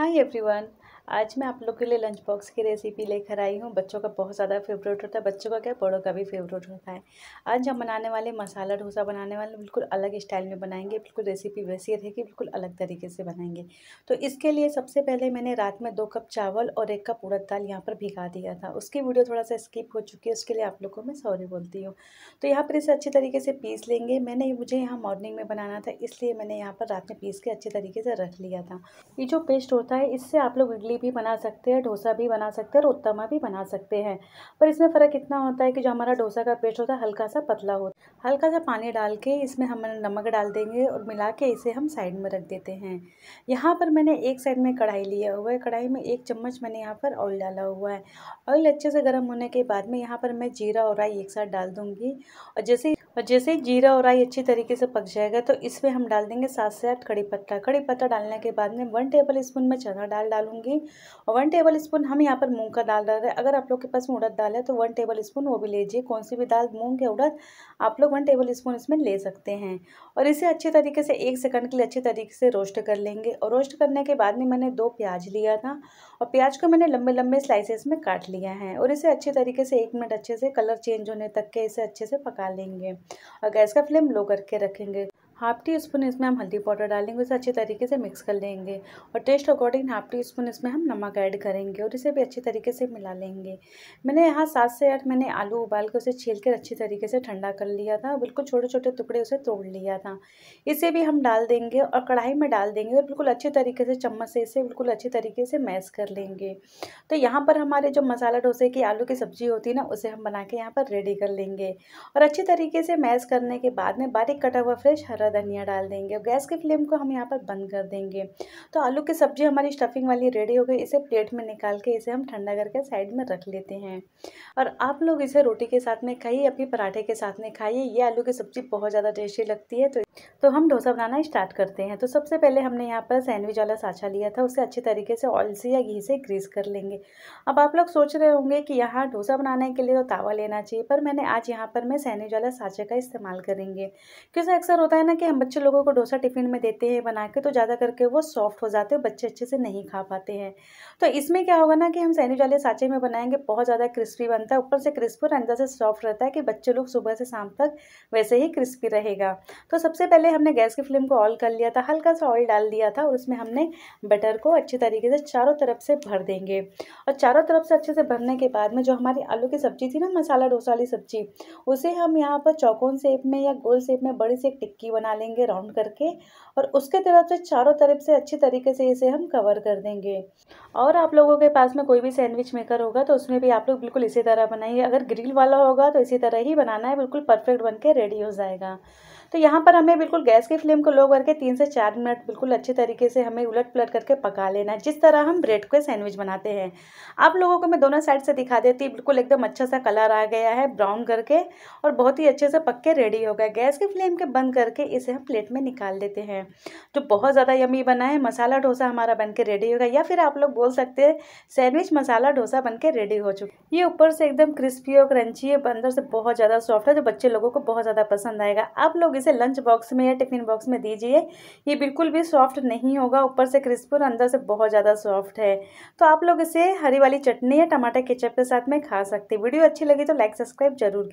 Hi everyone. आज मैं आप लोग के लिए लंच बॉक्स की रेसिपी लेकर आई हूँ बच्चों का बहुत ज़्यादा फेवरेट होता है बच्चों का क्या बड़ों का भी फेवरेट होता है आज हम बनाने वाले मसाला डोसा बनाने वाले बिल्कुल अलग स्टाइल में बनाएंगे बिल्कुल रेसिपी वैसी कि बिल्कुल अलग तरीके से बनाएंगे तो इसके लिए सबसे पहले मैंने रात में दो कप चावल और एक कप उड़द दाल यहाँ पर भिगा दिया था उसकी वीडियो थोड़ा सा स्किप हो चुकी है उसके लिए आप लोग को मैं सॉरी बोलती हूँ तो यहाँ पर इसे अच्छे तरीके से पीस लेंगे मैंने मुझे यहाँ मॉर्निंग में बनाना था इसलिए मैंने यहाँ पर रात में पीस के अच्छे तरीके से रख लिया था ये जो पेस्ट होता है इससे आप लोग इडली भी बना सकते हैं डोसा भी बना सकते हैं और उत्तमा भी बना सकते हैं पर इसमें फ़र्क इतना होता है कि जो हमारा डोसा का पेस्ट होता है हल्का सा पतला होता है हल्का सा पानी डाल के इसमें हम नमक डाल देंगे और मिला के इसे हम साइड में रख देते हैं यहाँ पर मैंने एक साइड में कढ़ाई लिया हुआ है कढ़ाई में एक चम्मच मैंने यहाँ पर ऑयल डाला हुआ है ऑयल अच्छे से गर्म होने के बाद में यहाँ पर मैं जीरा और राई एक साथ डाल दूँगी और जैसे और जैसे ही जीरा और राई अच्छी तरीके से पक जाएगा तो इसमें हम डाल देंगे सात से आठ कड़ी पत्ता कड़ी पत्ता डालने के बाद में वन टेबल स्पून में चना डाल डालूंगी और वन टेबल स्पून हम यहाँ पर मूंग का दाल डाल रहे हैं अगर आप लोग के पास उड़द दाल है तो वन टेबल स्पून वो भी लीजिए कौन सी भी दाल मूँग या उड़द आप लोग वन टेबल स्पून इसमें ले सकते हैं और इसे अच्छे तरीके से एक सेकंड के लिए अच्छे तरीके से रोस्ट कर लेंगे और रोस्ट करने के बाद में मैंने दो प्याज लिया था और प्याज को मैंने लंबे लंबे स्लाइसेस में काट लिया है और इसे अच्छे तरीके से एक मिनट अच्छे से कलर चेंज होने तक के इसे अच्छे से पका लेंगे और गैस का फ्लेम लो करके रखेंगे हाफ टी स्पून इसमें हम हल्दी पाउडर डालेंगे इसे अच्छी तरीके से मिक्स कर लेंगे और taste according half teaspoon इसमें हम नमक ऐड करेंगे और इसे भी अच्छी तरीके से मिला लेंगे मैंने यहाँ सात से आठ मैंने आलू उबाल के उसे छील कर अच्छी तरीके से ठंडा कर लिया था बिल्कुल छोटे छोटे टुकड़े उसे तोड़ लिया था इसे भी हम डाल देंगे और कढ़ाई में डाल देंगे और बिल्कुल अच्छे तरीके से चम्मच से इसे बिल्कुल अच्छे तरीके से मैस कर लेंगे तो यहाँ पर हमारे जो मसाला डोसे की आलू की सब्ज़ी होती है ना उसे हम बना के यहाँ पर रेडी कर लेंगे और अच्छे तरीके से मैस करने के बाद में बारीक कटा हुआ फ्रेश हरा धनिया डाल देंगे गैस की फ्लेम को हम यहाँ पर बंद कर देंगे तो आलू की सब्ज़ी हमारी स्टफिंग वाली रेडी हो गई इसे प्लेट में निकाल के इसे हम ठंडा करके साइड में रख लेते हैं और आप लोग इसे रोटी के साथ में खाइए फिर पराठे के साथ में खाइए ये आलू की सब्ज़ी बहुत ज़्यादा टेस्टी लगती है तो तो हम डोसा बनाना स्टार्ट करते हैं तो सबसे पहले हमने यहाँ पर सैंडविच वाला साँचा लिया था उसे अच्छी तरीके से ऑयल से या घी से ग्रीस कर लेंगे अब आप लोग सोच रहे होंगे कि यहाँ डोसा बनाने के लिए तो तावा लेना चाहिए पर मैंने आज यहाँ पर मैं सैंडविच वाला साँचे का इस्तेमाल करेंगे क्योंकि अक्सर होता है ना कि हम बच्चे लोगों को डोसा टिफ़िन में देते हैं बना के तो ज़्यादा करके वो सॉफ्ट हो जाते हैं बच्चे अच्छे से नहीं खा पाते हैं तो इसमें क्या होगा ना कि हम सैंडविच वाले साँचे में बनाएंगे बहुत ज़्यादा क्रिस्पी बनता है ऊपर से क्रिस्पी और अंदर से सॉफ्ट रहता है कि बच्चे लोग सुबह से शाम तक वैसे ही क्रिस्पी रहेगा तो सबसे पहले पहले हमने गैस की फ्लेम को ऑल कर लिया था हल्का सा ऑयल डाल दिया था और उसमें हमने बटर को अच्छे तरीके से चारों तरफ से भर देंगे और चारों तरफ से अच्छे से भरने के बाद में जो हमारी आलू की सब्ज़ी थी ना मसाला डोसा वाली सब्ज़ी उसे हम यहाँ पर चौकोन शेप में या गोल शेप में बड़ी सी एक टिक्की बना लेंगे राउंड करके और उसके तरफ से चारों तरफ से अच्छे तरीके से इसे हम कवर कर देंगे और आप लोगों के पास में कोई भी सैंडविच मेकर होगा तो उसमें भी आप लोग बिल्कुल इसी तरह बनाइए अगर ग्रिल वाला होगा तो इसी तरह ही बनाना है बिल्कुल परफेक्ट बन के रेडी हो जाएगा तो यहाँ पर हमें बिल्कुल गैस की फ्लेम को लो करके तीन से चार मिनट बिल्कुल अच्छे तरीके से हमें उलट पुलट करके पका लेना है जिस तरह हम ब्रेड के सैंडविच बनाते हैं आप लोगों को मैं दोनों साइड से दिखा देती हूँ बिल्कुल एकदम अच्छा सा कलर आ गया है ब्राउन करके और बहुत ही अच्छे से पक के रेडी हो गया गैस की फ्लेम के बंद करके इसे हम प्लेट में निकाल देते हैं जो बहुत ज़्यादा यमी बना है मसाला डोसा हमारा बन के रेडी होगा या फिर आप लोग बोल सकते हैं सैंडविच मसाला डोसा बन के रेडी हो चुका ये ऊपर से एकदम क्रिस्पी और क्रंची है अंदर से बहुत ज़्यादा सॉफ्ट है जो बच्चे लोगों को बहुत ज़्यादा पसंद आएगा आप लोग इसे लंच बॉक्स में या टिफ़िन बॉक्स में दीजिए ये बिल्कुल भी सॉफ्ट नहीं होगा ऊपर से क्रिस्प और अंदर से बहुत ज़्यादा सॉफ्ट है तो आप लोग इसे हरी वाली चटनी या टमाटर केचप के साथ में खा सकते वीडियो अच्छी लगी तो लाइक सब्सक्राइब जरूर